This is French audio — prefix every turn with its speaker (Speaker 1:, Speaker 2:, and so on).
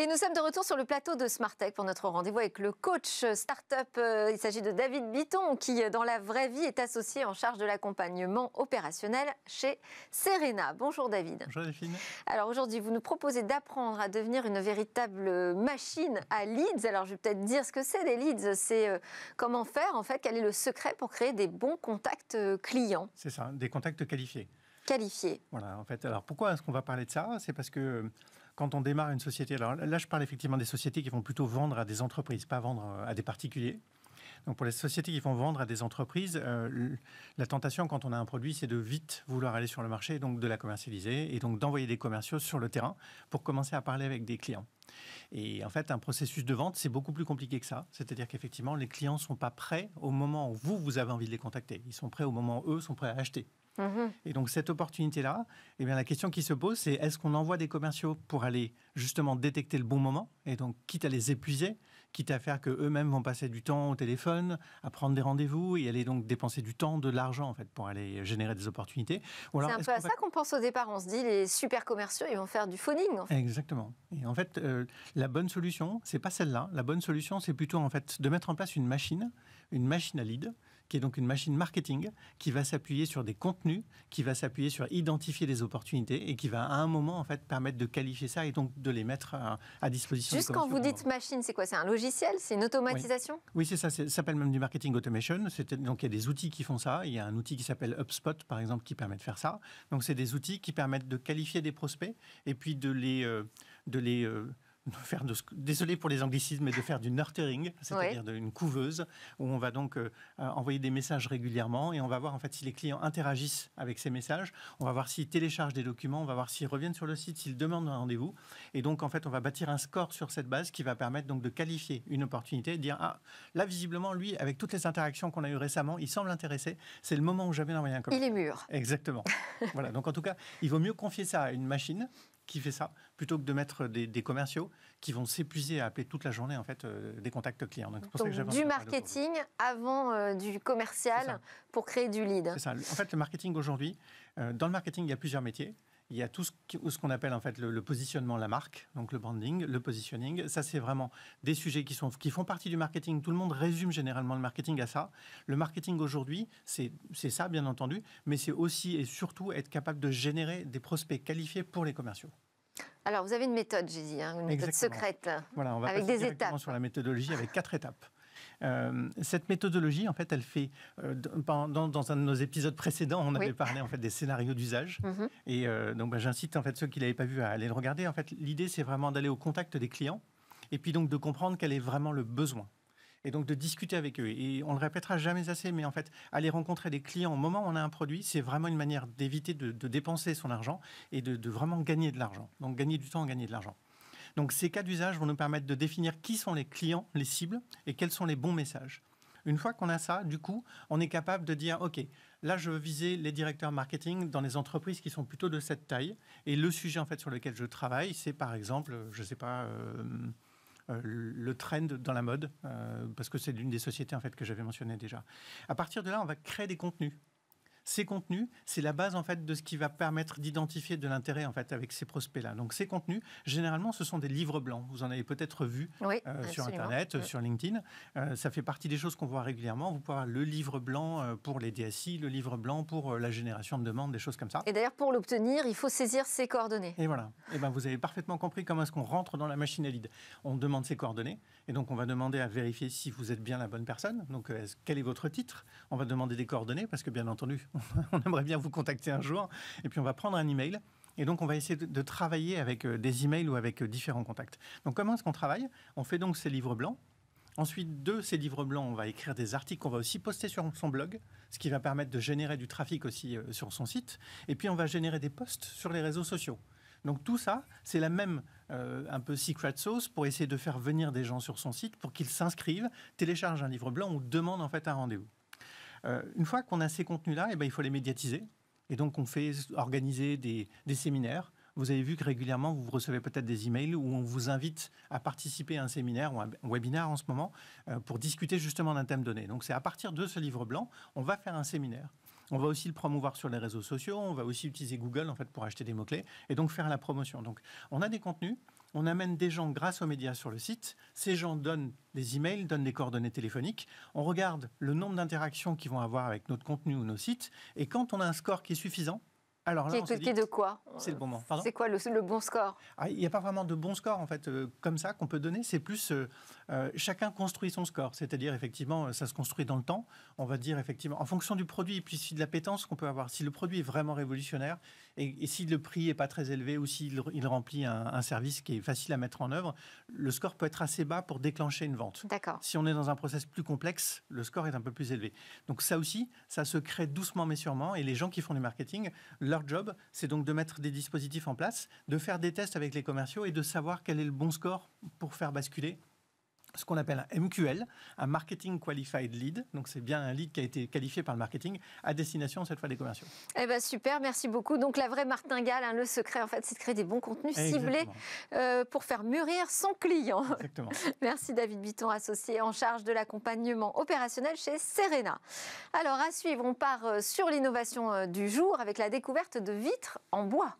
Speaker 1: Et nous sommes de retour sur le plateau de Smartech pour notre rendez-vous avec le coach startup. Euh, il s'agit de David Bitton, qui, euh, dans la vraie vie, est associé en charge de l'accompagnement opérationnel chez Serena. Bonjour David. Bonjour Delphine. Alors aujourd'hui, vous nous proposez d'apprendre à devenir une véritable machine à leads. Alors je vais peut-être dire ce que c'est des leads. C'est euh, comment faire en fait, quel est le secret pour créer des bons contacts clients.
Speaker 2: C'est ça, des contacts qualifiés. Qualifiés. Voilà, en fait. Alors pourquoi est-ce qu'on va parler de ça C'est parce que quand on démarre une société. Alors là, je parle effectivement des sociétés qui vont plutôt vendre à des entreprises, pas vendre euh, à des particuliers pour les sociétés qui font vendre à des entreprises, euh, la tentation quand on a un produit, c'est de vite vouloir aller sur le marché, donc de la commercialiser, et donc d'envoyer des commerciaux sur le terrain pour commencer à parler avec des clients. Et en fait, un processus de vente, c'est beaucoup plus compliqué que ça. C'est-à-dire qu'effectivement, les clients ne sont pas prêts au moment où vous, vous avez envie de les contacter. Ils sont prêts au moment où eux sont prêts à acheter. Mm-hmm. Et donc cette opportunité-là, eh bien la question qui se pose, c'est est-ce qu'on envoie des commerciaux pour aller justement détecter le bon moment et donc quitte à les épuiser, quitte à faire que eux-mêmes vont passer du temps au téléphone, à prendre des rendez-vous et aller donc dépenser du temps, de l'argent en fait pour aller générer des opportunités. C'est un peu à ça
Speaker 1: qu'on pense au départ. On se dit les super commerciaux, ils vont faire du phoning.
Speaker 2: Exactement. Et en fait, euh, la bonne solution, c'est pas celle-là. La bonne solution, c'est plutôt en fait de mettre en place une machine, une machine à lead qui est donc une machine marketing qui va s'appuyer sur des contenus, qui va s'appuyer sur identifier des opportunités et qui va à un moment en fait permettre de qualifier ça et donc de les mettre euh, à, disposition. Juste quand vous
Speaker 1: dites machine, c'est quoi C'est un logiciel C'est une automatisation
Speaker 2: Oui, c'est ça. Ça s'appelle même du marketing automation. Donc il y a des outils qui font ça. Il y a un outil qui s'appelle HubSpot par exemple qui permet de faire ça. Donc c'est des outils qui permettent de qualifier des prospects et puis de les, euh, de les euh, faire de, désolé pour les anglicismes, mais de faire du nurturing, c'est-à-dire d'une couveuse, où on va donc euh, euh, envoyer des messages régulièrement et on va voir en fait si les clients interagissent avec ces messages, on va voir s'ils téléchargent des documents, on va voir s'ils reviennent sur le site, s'ils demandent un rendez-vous. Et donc en fait, on va bâtir un score sur cette base qui va permettre donc de qualifier une opportunité, de dire ah là visiblement lui avec toutes les interactions qu'on a eues récemment, il semble intéressé. C'est le moment où j'avais envoyé un commentaire. Il est mûr. Exactement. voilà. Donc en tout cas, il vaut mieux confier ça à une machine qui fait ça, plutôt que de mettre des, commerciaux qui vont s'épuiser à appeler toute la journée en fait euh, des contacts clients. Donc, du marketing
Speaker 1: avant euh, du commercial pour créer du lead. C'est ça.
Speaker 2: En fait, le marketing aujourd'hui, euh, dans le marketing, il y a plusieurs métiers il y a tout ce qu'on appelle en fait le, positionnement la marque, donc le branding, le positioning. Ça, c'est vraiment des sujets qui, sont, qui font partie du marketing. Tout le monde résume généralement le marketing à ça. Le marketing aujourd'hui, c'est ça, bien entendu, mais c'est aussi et surtout être capable de générer des prospects qualifiés pour les commerciaux.
Speaker 1: Alors, vous avez une méthode, j'ai dit, hein, une méthode secrète.
Speaker 2: Voilà, on va avec passer des étapes. sur la méthodologie avec quatre étapes. Euh, cette méthodologie, en fait, elle fait. Euh, dans, un de nos épisodes précédents, on avait parlé en fait des scénarios d'usage. Mm-hmm. Et euh, donc, bah, j'incite en fait ceux qui l'avaient pas vu à aller le regarder. En fait, l'idée, c'est vraiment d'aller au contact des clients et puis donc de comprendre quel est vraiment le besoin et donc de discuter avec eux. Et on le répétera jamais assez, mais en fait, aller rencontrer des clients au moment où on a un produit, c'est vraiment une manière d'éviter de, dépenser son argent et de, de vraiment gagner de l'argent. Donc gagner du temps, gagner de l'argent. Donc ces cas d'usage vont nous permettre de définir qui sont les clients, les cibles, et quels sont les bons messages. Une fois qu'on a ça, du coup, on est capable de dire, OK, là, je veux viser les directeurs marketing dans les entreprises qui sont plutôt de cette taille. Et le sujet, en fait, sur lequel je travaille, c'est par exemple, je ne sais pas, euh, euh, le trend dans la mode, euh, parce que c'est l'une des sociétés, en fait, que j'avais mentionné déjà. À partir de là, on va créer des contenus. Ces contenus, c'est la base en fait de ce qui va permettre d'identifier de l'intérêt en fait avec ces prospects-là. Donc ces contenus, généralement, ce sont des livres blancs. Vous en avez peut-être vu euh, sur Internet, mm. sur LinkedIn. Euh, ça fait partie des choses qu'on voit régulièrement. Vous pouvez avoir le livre blanc euh, pour les DSI, le livre blanc pour la génération de demandes, des choses comme ça. Et
Speaker 1: d'ailleurs, pour l'obtenir, il faut saisir ses coordonnées. Et
Speaker 2: voilà. Et ben, vous avez parfaitement compris comment est-ce qu'on rentre dans la machine à lead. On demande ses coordonnées et donc on va demander à vérifier si vous êtes bien la bonne personne. Donc, quel est votre titre On va demander des coordonnées parce que, bien entendu, on aimerait bien vous contacter un jour. Et puis on va prendre un email. Et donc, on va essayer de, travailler avec euh, des emails ou avec euh, différents contacts. Donc, comment est-ce qu'on travaille On fait donc ces livres blancs. Ensuite, de ces livres blancs, on va écrire des articles qu'on va aussi poster sur son blog, ce qui va permettre de générer du trafic aussi euh, sur son site. Et puis, on va générer des posts sur les réseaux sociaux. Donc tout ça, c'est la même un peu secret sauce pour essayer de faire venir des gens sur son site pour qu'ils s'inscrivent, téléchargent un livre blanc ou demandent en fait un rendez-vous. Euh, une fois qu'on a ces contenus-là, eh ben, il faut les médiatiser. Et donc, on fait organiser des, séminaires. Vous avez vu que régulièrement, vous recevez peut-être des emails où on vous invite à participer à un séminaire ou un webinaire en ce moment euh, pour discuter justement d'un thème donné. Donc, c'est à partir de ce livre blanc, on va faire un séminaire. On va aussi le promouvoir sur les réseaux sociaux. On va aussi utiliser Google en fait pour acheter des mots clés et donc faire la promotion. Donc, on a des contenus on amène des gens grâce aux médias sur le site. Ces gens donnent des emails, donnent des coordonnées téléphoniques. On regarde le nombre d'interactions qu'ils vont avoir avec notre contenu ou nos sites. Et quand on a un score qui est suffisant, alors qui, est, de
Speaker 1: quoi C'est le bon moment. C'est quoi le, bon score ah,
Speaker 2: Il n'y a pas vraiment de bon score en fait euh, comme ça qu'on peut donner. C'est plus euh, euh, chacun construit son score. C'est-à-dire effectivement ça se construit dans le temps. On va dire effectivement en fonction du produit puis si de l'appétence qu'on peut avoir. Si le produit est vraiment révolutionnaire et, si le prix est pas très élevé ou s'il il remplit un, service qui est facile à mettre en œuvre, le score peut être assez bas pour déclencher une vente. D'accord. Si on est dans un process plus complexe, le score est un peu plus élevé. Donc ça aussi, ça se crée doucement mais sûrement et les gens qui font du marketing leur job, c'est donc de mettre des dispositifs en place, de faire des tests avec les commerciaux et de savoir quel est le bon score pour faire basculer ce qu'on appelle un MQL, un Marketing Qualified Lead. Donc c'est bien un lead qui a été qualifié par le marketing à destination cette fois des commerciaux.
Speaker 1: Eh ben super, merci beaucoup. Donc la vraie martingale, hein, le secret en fait, c'est de créer des bons contenus ciblés euh, pour faire mûrir son client. Exactement. merci David Bitton, associé en charge de l'accompagnement opérationnel chez Serena. Alors à suivre, on part euh, sur l'innovation euh, du jour avec la découverte de vitres en bois.